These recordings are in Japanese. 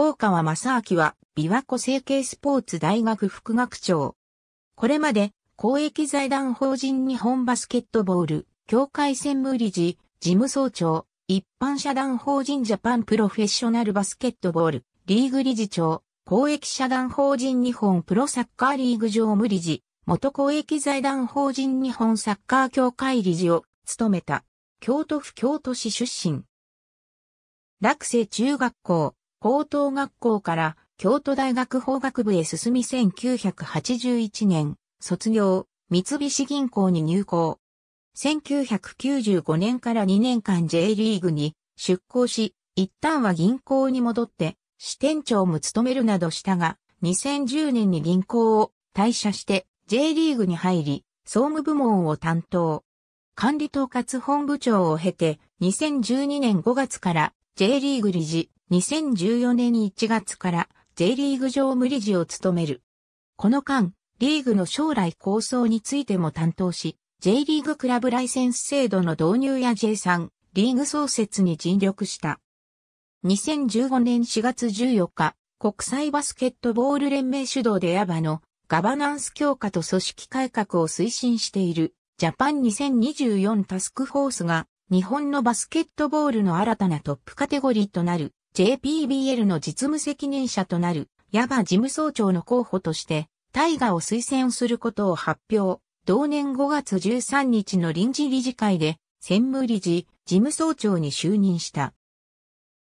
大川正明は、琵琶湖成形スポーツ大学副学長。これまで、公益財団法人日本バスケットボール、協会専務理事、事務総長、一般社団法人ジャパンプロフェッショナルバスケットボール、リーグ理事長、公益社団法人日本プロサッカーリーグ常務理事、元公益財団法人日本サッカー協会理事を務めた、京都府京都市出身。落成中学校、高等学校から京都大学法学部へ進み1981年、卒業、三菱銀行に入校。1995年から2年間 J リーグに出向し、一旦は銀行に戻って支店長も務めるなどしたが、2010年に銀行を退社して J リーグに入り、総務部門を担当。管理統括本部長を経て、2012年5月から J リーグ理事、2014年1月から J リーグ上無理事を務める。この間、リーグの将来構想についても担当し、J リーグクラブライセンス制度の導入や J3、リーグ創設に尽力した。2015年4月14日、国際バスケットボール連盟主導でヤバのガバナンス強化と組織改革を推進しているジャパン2024タスクフォースが日本のバスケットボールの新たなトップカテゴリーとなる JPBL の実務責任者となる、矢場事務総長の候補として、タイガを推薦することを発表。同年5月13日の臨時理事会で、専務理事、事務総長に就任した。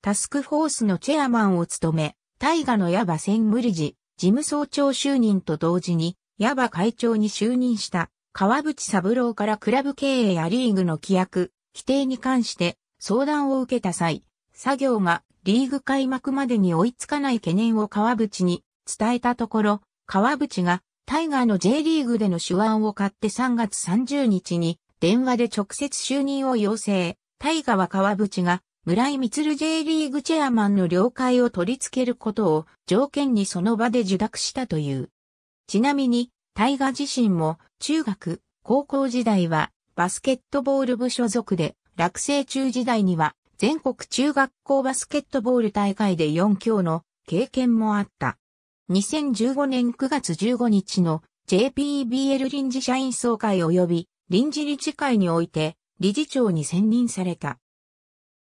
タスクフォースのチェアマンを務め、大河の矢場専務理事、事務総長就任と同時に、矢場会長に就任した川淵三郎からクラブ経営やリーグの規約、規定に関して相談を受けた際、作業がリーグ開幕までに追いつかない懸念を川淵に伝えたところ、川淵がタイガーの J リーグでの手腕を買って3月30日に電話で直接就任を要請。タイガーは川淵が村井光 J リーグチェアマンの了解を取り付けることを条件にその場で受諾したという。ちなみに、タイガー自身も中学、高校時代はバスケットボール部所属で落成中時代には全国中学校バスケットボール大会で4強の経験もあった。2015年9月15日の JPBL 臨時社員総会及び臨時理事会において理事長に選任された。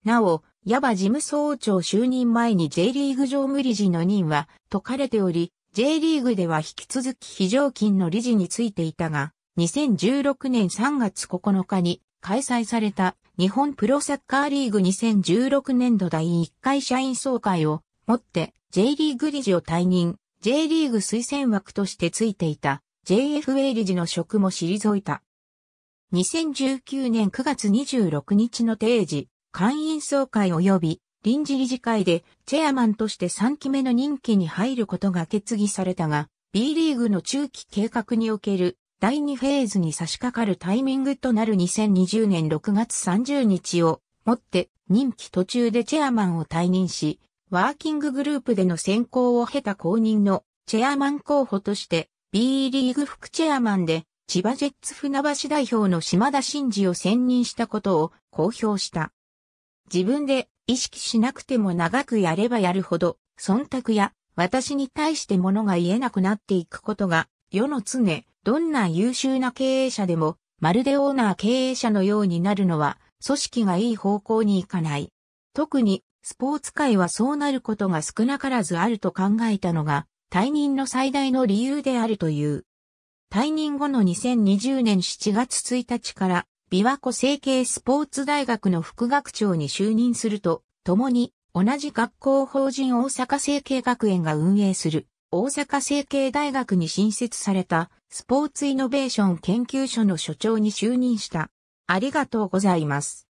なお、矢場事務総長就任前に J リーグ常務理事の任は解かれており、J リーグでは引き続き非常勤の理事についていたが、2016年3月9日に開催された日本プロサッカーリーグ2016年度第1回社員総会をもって J リーグ理事を退任、J リーグ推薦枠としてついていた JFA 理事の職も退いた。2019年9月26日の定時、会員総会及び臨時理事会でチェアマンとして3期目の任期に入ることが決議されたが、B リーグの中期計画における第2フェーズに差し掛かるタイミングとなる2020年6月30日をもって任期途中でチェアマンを退任し、ワーキンググループでの選考を経た公認のチェアマン候補として B リーグ副チェアマンで千葉ジェッツ船橋代表の島田真嗣を選任したことを公表した。自分で意識しなくても長くやればやるほど忖度や私に対してものが言えなくなっていくことが世の常どんな優秀な経営者でも、まるでオーナー経営者のようになるのは、組織がいい方向に行かない。特に、スポーツ界はそうなることが少なからずあると考えたのが、退任の最大の理由であるという。退任後の2020年7月1日から、琵琶湖成形スポーツ大学の副学長に就任すると、共に同じ学校法人大阪成形学園が運営する大阪成蹊大学に新設されたスポーツイノベーション研究所の所長に就任した。ありがとうございます。